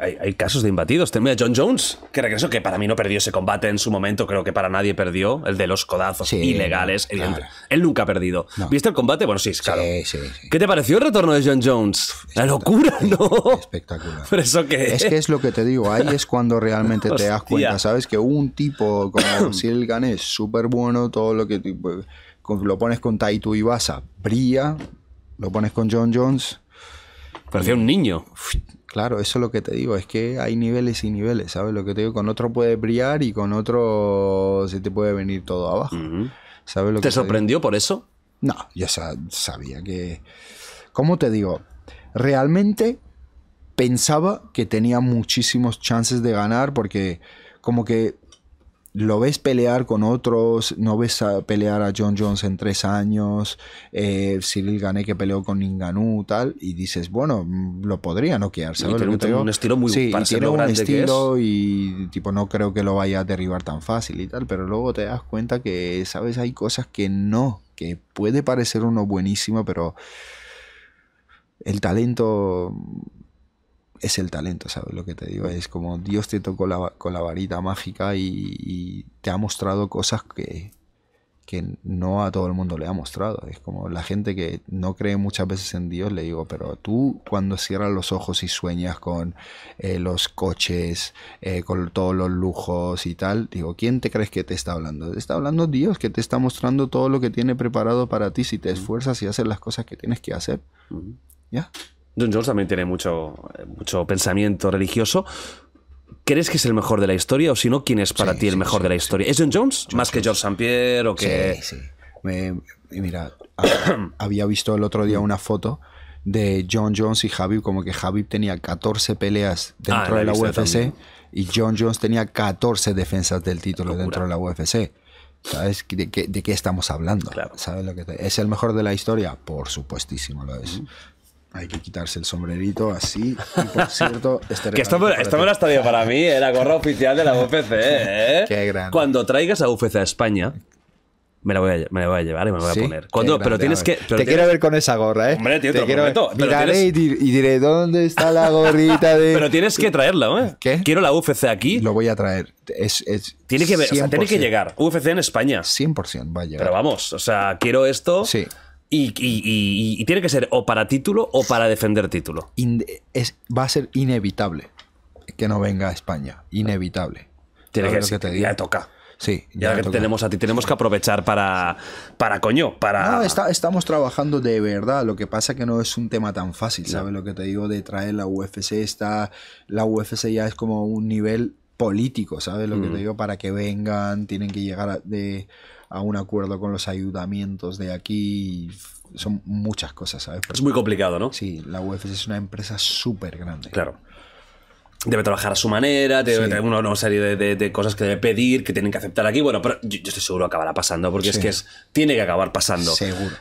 Hay, casos de imbatidos. a John Jones, que regreso que para mí no perdió ese combate en su momento, creo que para nadie perdió, el de los codazos ilegales. el Él nunca ha perdido. ¿Viste el combate? Bueno, sí, claro. ¿Qué te pareció el retorno de John Jones? La locura, ¿no? Espectacular. Es que es lo que te digo, ahí es cuando realmente te das cuenta, ¿sabes? Que un tipo como Silgan es súper bueno, todo lo que... Pues, lo pones con Taito Ibasa, brilla, lo pones con John Jones Parecía un niño. Claro, eso es lo que te digo, es que hay niveles y niveles, ¿sabes? Lo que te digo, con otro puede brillar y con otro se te puede venir todo abajo. lo ¿Te sorprendió por eso? No, ya sabía que... ¿Cómo te digo? Realmente pensaba que tenía muchísimos chances de ganar porque como que lo ves pelear con otros, no ves pelear a John Jones en tres años, eh, Cyril Gane que peleó con y tal, y dices, bueno, mm, lo podría noquear, Y tiene un, estilo muy sí, tiene un estilo y tipo no creo que lo vaya a derribar tan fácil y tal, pero luego te das cuenta que, ¿sabes? Hay cosas que no, que puede parecer uno buenísimo, pero el talento es el talento, ¿sabes lo que te digo? Es como Dios te tocó con la varita mágica y, te ha mostrado cosas que, no a todo el mundo le ha mostrado. Es como la gente que no cree muchas veces en Dios, le digo, pero tú cuando cierras los ojos y sueñas con eh, los coches, eh, con todos los lujos y tal, digo, ¿quién te crees que te está hablando? Te está hablando Dios, que te está mostrando todo lo que tiene preparado para ti si te esfuerzas y haces las cosas que tienes que hacer. ¿Ya? John Jones también tiene mucho, eh, mucho pensamiento religioso. ¿Crees que es el mejor de la historia o si no, quién es para ti el mejor de la historia? ¿Es John Jones? ¿Más que George St. Pierre o que...? Sí, sí. mira, había visto el otro día mm. una foto de John Jones y Javib, como que Javib tenía 14 peleas ah, dentro de la UFC y John Jones tenía 14 defensas del título dentro de la UFC. ¿Sabes de qué, estamos hablando? lo que ¿Es el mejor de la historia? Por supuestísimo lo es hay que quitarse el sombrerito así. Y por cierto, este que esto, me, lo has traído para mí, eh, la gorra oficial de la UFC. ¿eh? Qué grande. Cuando traigas a UFC a España, me la, voy a, llevar y me la voy a poner. pero tienes que. te quiero ver con esa gorra, ¿eh? Hombre, tío, te, quiero ver y, diré, ¿dónde está la gorrita de.? pero tienes que traerla, ¿eh? ¿Qué? Quiero la UFC aquí. Lo voy a traer. tiene, que que llegar. UFC en España. 100% vaya. Pero vamos, o sea, quiero esto. Sí. Y, tiene que ser o para título o para defender título. va a ser inevitable que no venga a España. Inevitable. Tiene que, ser, que te toca. Sí. Ya, que tenemos a ti, tenemos que aprovechar para, para coño, No, estamos trabajando de verdad, lo que pasa que no es un tema tan fácil, ¿sabes? Lo que te digo de traer la UFC, está, la UFC ya es como un nivel político, ¿sabes? Lo que mm. te digo, para que vengan, tienen que llegar de a un acuerdo con los ayuntamientos de aquí. Son muchas cosas, ¿sabes? es muy complicado, ¿no? Sí, la UFC es una empresa súper grande. Claro. Debe trabajar a su manera, debe tener una, serie de, cosas que debe pedir, que tienen que aceptar aquí. Bueno, pero yo, estoy seguro que acabará pasando, porque es que es, tiene que acabar pasando. Seguro.